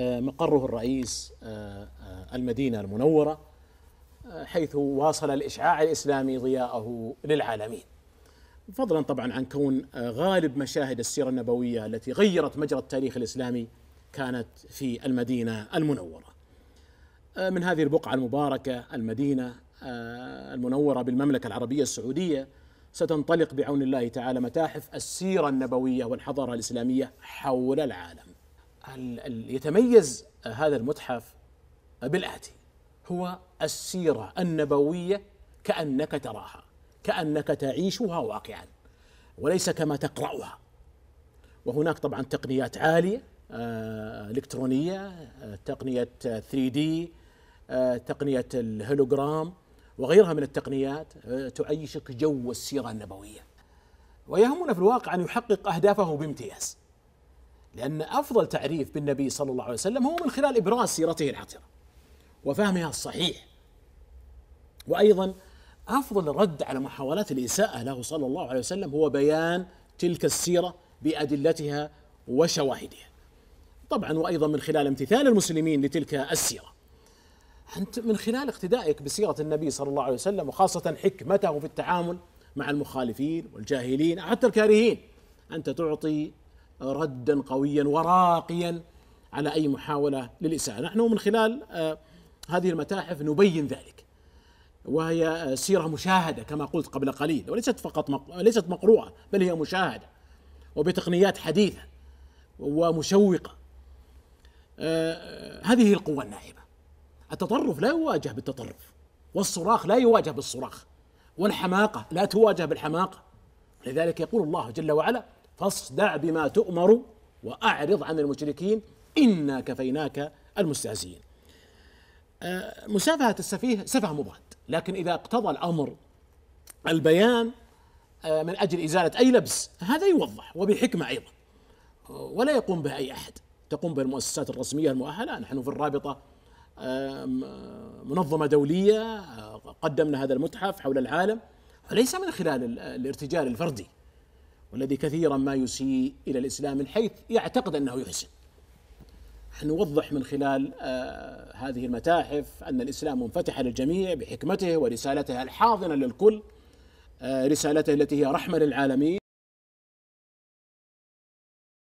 آه، مقره الرئيس آه، آه، المدينة المنورة حيث واصل الإشعاع الإسلامي ضياءه للعالمين فضلا طبعا عن كون غالب مشاهد السيرة النبوية التي غيرت مجرى التاريخ الإسلامي كانت في المدينة المنورة من هذه البقعة المباركة المدينة المنورة بالمملكة العربية السعودية ستنطلق بعون الله تعالى متاحف السيرة النبوية والحضارة الإسلامية حول العالم يتميز هذا المتحف بالآتي هو السيرة النبوية كأنك تراها كأنك تعيشها واقعا وليس كما تقرأها وهناك طبعا تقنيات عالية آه، إلكترونية آه، تقنية 3 دي آه، تقنية الهولوغرام وغيرها من التقنيات تعيشك جو السيرة النبوية ويهمنا في الواقع أن يحقق أهدافه بامتياز لأن أفضل تعريف بالنبي صلى الله عليه وسلم هو من خلال إبراز سيرته العطرة وفهمها الصحيح وأيضا أفضل رد على محاولات الإساءة له صلى الله عليه وسلم هو بيان تلك السيرة بأدلتها وشواهدها طبعا وأيضا من خلال امتثال المسلمين لتلك السيرة أنت من خلال اقتدائك بسيرة النبي صلى الله عليه وسلم وخاصة حكمته في التعامل مع المخالفين والجاهلين حتى الكارهين أنت تعطي ردا قويا وراقيا على اي محاوله للاساءه، نحن من خلال آه، هذه المتاحف نبين ذلك. وهي آه، سيره مشاهده كما قلت قبل قليل، وليست فقط ليست مقروءه بل هي مشاهده وبتقنيات حديثه ومشوقه. آه، هذه القوه الناعمه. التطرف لا يواجه بالتطرف، والصراخ لا يواجه بالصراخ، والحماقه لا تواجه بالحماقه. لذلك يقول الله جل وعلا: فاصدع بما تؤمر وأعرض عن المشركين إنا كفيناك المستهزئين آه، مسافهة السفيه سفه مباد، لكن إذا اقتضى الأمر البيان آه، من أجل إزالة أي لبس هذا يوضح وبحكمة أيضا آه، ولا يقوم به أي أحد تقوم به المؤسسات الرسمية المؤهلة نحن في الرابطة منظمة دولية قدمنا هذا المتحف حول العالم وليس من خلال الارتجال الفردي والذي كثيرا ما يسيء إلى الإسلام من حيث يعتقد أنه يحسن نوضح من خلال آه، هذه المتاحف أن الإسلام منفتح للجميع بحكمته ورسالته الحاضنة للكل آه، رسالته التي هي رحمة للعالمين